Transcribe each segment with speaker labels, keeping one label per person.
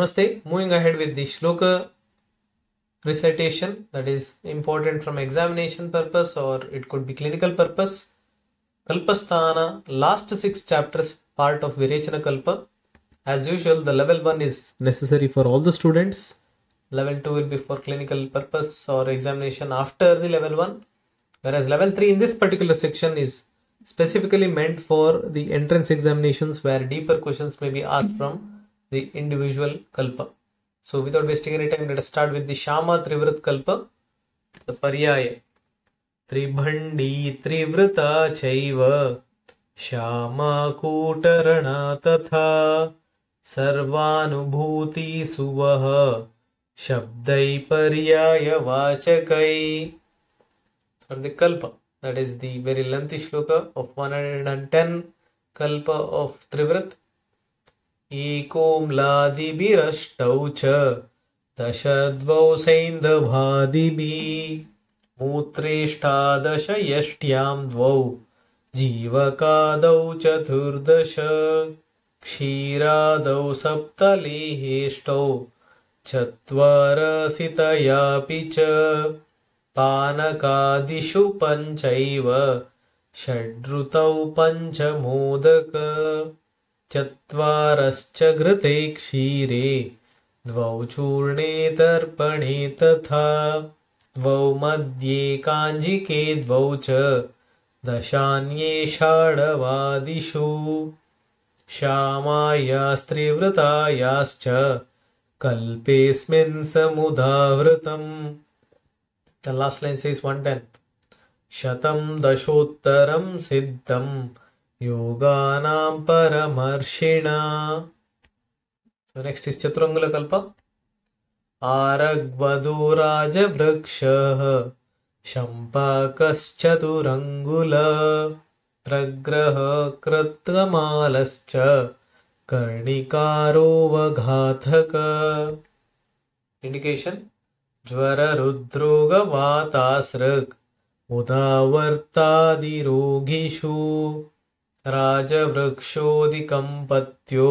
Speaker 1: Namaste. Moving ahead with the shloka recitation that is important from examination purpose or it could be clinical purpose. Kalpasthana, last six chapters part of Virechana Kalpa. As usual, the level 1 is necessary for all the students. Level 2 will be for clinical purpose or examination after the level 1. Whereas level 3 in this particular section is specifically meant for the entrance examinations where deeper questions may be asked from the individual kalpa. So without wasting any time, let us start with the Shama Trivrat Kalpa, the Paryaya. Tribhandi Trivrata Chaiva shama kootarana Tatha Sarvanubhuti suvah Shabdai Paryaya Vachakai. so the Kalpa, that is the very lengthy shloka of 110 Kalpa of Trivrat. एकोम्लादिभिरष्टौ च दश द्वौ सैन्धवादिभिः मूत्रेष्टादशयष्ट्यां द्वौ जीवकादौ चतुर्दश क्षीरादौ सप्तलेहेष्टौ चत्वारसितयापि च पानकादिषु पञ्चैव षड्रुतौ पञ्चमोदक चत्वारश्च घृते क्षीरे द्वौ चूर्णे तर्पणे तथा द्वौ मध्ये काञ्जिके द्वौ च दशान्ये षाढवादिषु श्यामाया स्त्रिवृतायाश्च कल्पेऽस्मिन् शतं दशोत्तरं सिद्धम् योगानां परमर्षिणा चतुरङ्गुलकल्प शम्पाकश्चतुरङ्गुल प्रग्रह कृत्रमालश्च कर्णिकारोवघातक इण्डिकेशन् ज्वररुद्रोगवातासृक् उदावर्तादिरोगिषु राजवृक्षोदिकम्पत्यो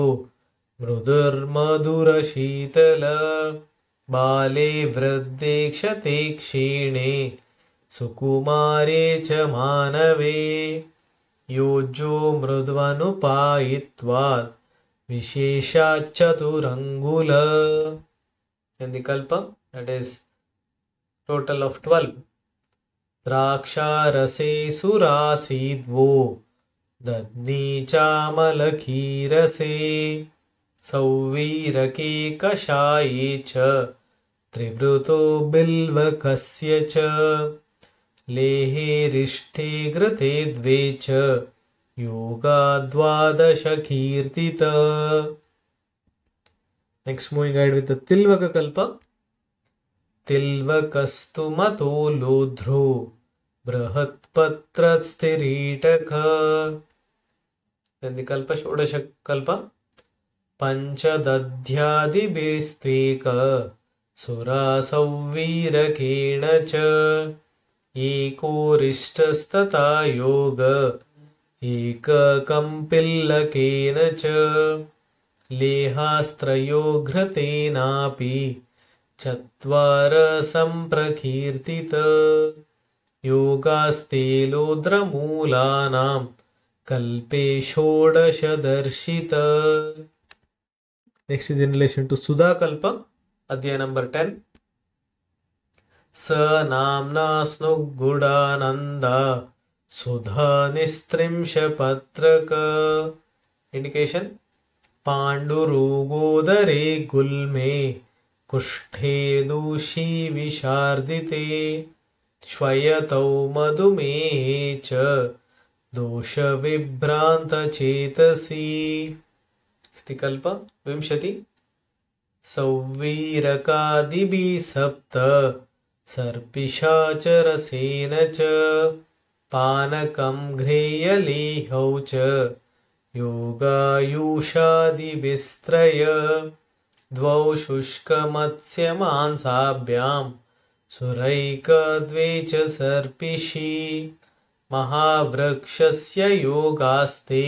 Speaker 1: मृदुर्मधुरशीतल बाले वृद्धे क्षते क्षीणे सुकुमारे च मानवे योज्यो मृद्वनुपायित्वा विशेषाच्चतुरङ्गुलि कल्पं that is total of twelve द्राक्षारसे सुरासीद्वो दद्नी सौवीरके कषाये च त्रिवृतो बिल्वकस्य च लेहेरिष्ठे घृते द्वे च योगा नेक्स्ट् मोइ गैड् वित् तिल्वककल्प तिल्वकस्तु मतो लोध्रो बृहत्पत्रस्थिरीटक कल्प पञ्चदध्यादिबेस्तेकसुरासौवीरकेण च एकोरिष्टस्तथा योग एककम्पिल्लकेन च लेहास्त्रयोघ्रतेनापि चत्वारसंप्रकीर्तित योगास्तेलोद्रमूलानाम् कल्पे दर्शित next is in relation to सुधा कल्प अध्याय नंबर टेन स नामना स्नुगुणानंद सुधा निस्त्रिंश पत्रक इंडिकेशन पांडुरुगोदरे गुल्मे कुष्ठे दूषी विशार्दिते श्वयतौ मधुमेह दोषविभ्रान्तचेतसि कल्प विंशति सौवीरकादिभिः सप्त सर्पिशाचरसेन च पानकं घ्रेय च योगायुषादिविस्त्रय द्वौ शुष्कमत्स्यमांसाभ्यां सुरैकद्वे च सर्पिषी महावृक्षस्य योगास्ते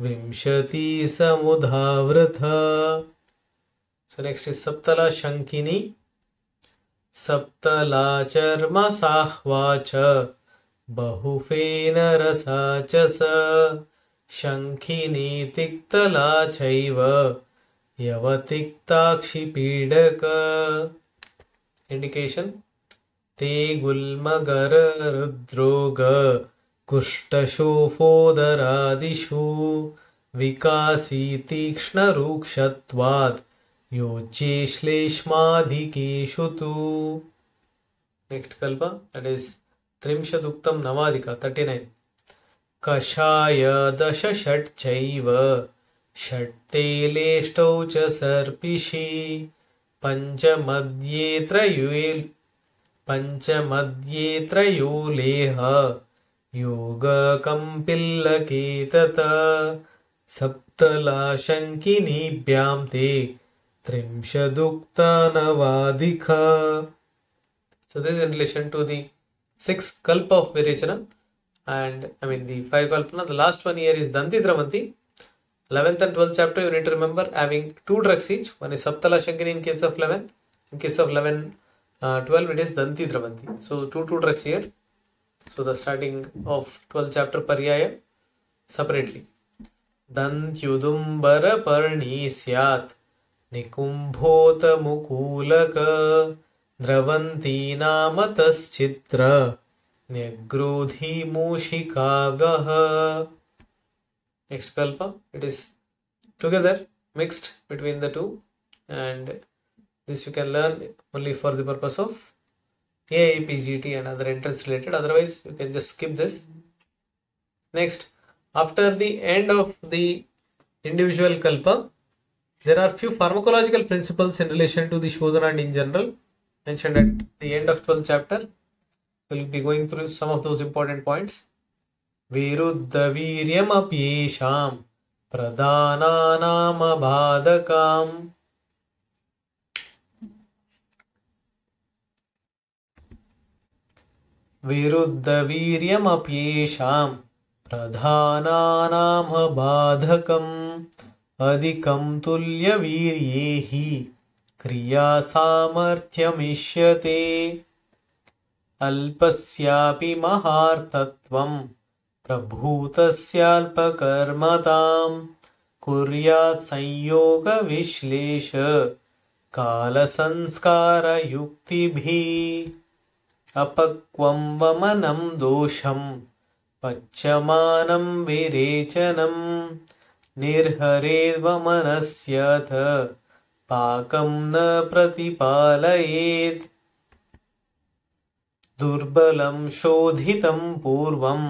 Speaker 1: विंशति विंशतिसमुधावृथ सो नेक्स्ट इज सप्तला शंकिनी सप्तला चर्म साह्वाच बहुफेन रसा च स शङ्खिनी तिक्तला चैव यवतिक्ताक्षिपीडक इंडिकेशन ते गुल्मगररुद्रोगुष्टोदरादिषु विकासी तीक्ष्णरुक्षत्वात् योज्ये श्लेष्माधिकेषु तु नेक्स्ट् कल्प त्रिंशदुक्तं नवादिका तर्टि नैन् कषाय दश षट् चैव षट् तेलेष्टौ च सर्पिषि पञ्चमध्ये पञ्चमध्ये त्रयोलेह योगकम्पिल्लकेतत सप्तलाशङ्किनीभ्यां ते त्रिंशदुक्तानवाधिक So this is in relation to the sixth kalpa of Virechana and I mean the five kalpana. The last one here is Danti Dramanti. 11th and 12th chapter you need to remember having two drugs each. One is Saptala Shankini in case of 11. In case of 11 12 it is danti dravanti so two two drugs here so the starting of 12 chapter paryaya separately दन्त्युदुम्बरपर्णी निकुंभोत निकुम्भोतमुकूलक द्रवंती नाम तश्चित्र न्यग्रोधी मूषिकागः next कल्प it is together mixed between the two and This you can learn only for the purpose of AIP, GT and other entrance related. Otherwise, you can just skip this. Next, after the end of the individual kalpa, there are few pharmacological principles in relation to the Shodhana in general mentioned at the end of 12th chapter. We'll be going through some of those important points. pradhananam प्रदानानामबाधकाम् विरुद्धवीर्यमप्येषाम् प्रधानानामबाधकम् तुल्यवीर्ये हि क्रियासामर्थ्यमिष्यते अल्पस्यापि प्रभूतस्याल्पकर्मतां कुर्यात् संयोगविश्लेष कालसंस्कारयुक्तिभिः अपक्वं वमनं दोषं पच्यमानं विरेचनं निर्हरेद्वमनस्यथ पाकं न प्रतिपालयेत् दुर्बलं शोधितं पूर्वम्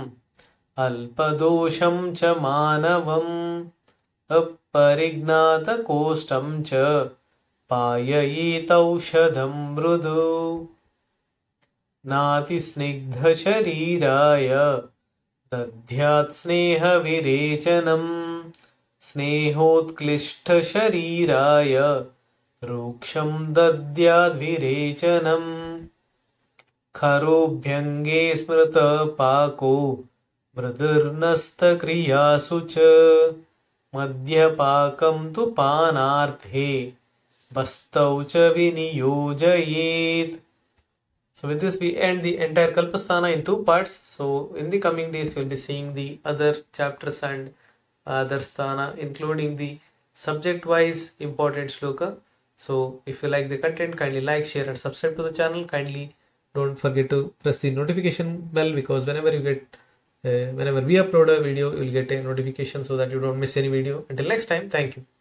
Speaker 1: अल्पदोषं च मानवम् अपरिज्ञातकोष्ठं च पाययेतौषधं मृदु नातिस्निग्धशरीराय दध्यात् स्नेहविरेचनम् स्नेहोत्क्लिष्टशरीराय रूक्षं दद्याद्विरेचनम् खरोभ्यङ्गे स्मृतपाको मृदुर्नस्तक्रियासु च मद्यपाकं तु पानार्थे बस्तौ च विनियोजयेत् So with this we end the entire Kalpasthana in two parts. So in the coming days we'll be seeing the other chapters and other sthana including the subject wise important sloka. So if you like the content kindly like, share and subscribe to the channel. Kindly don't forget to press the notification bell because whenever you get uh, whenever we upload a video you'll get a notification so that you don't miss any video. Until next time thank you.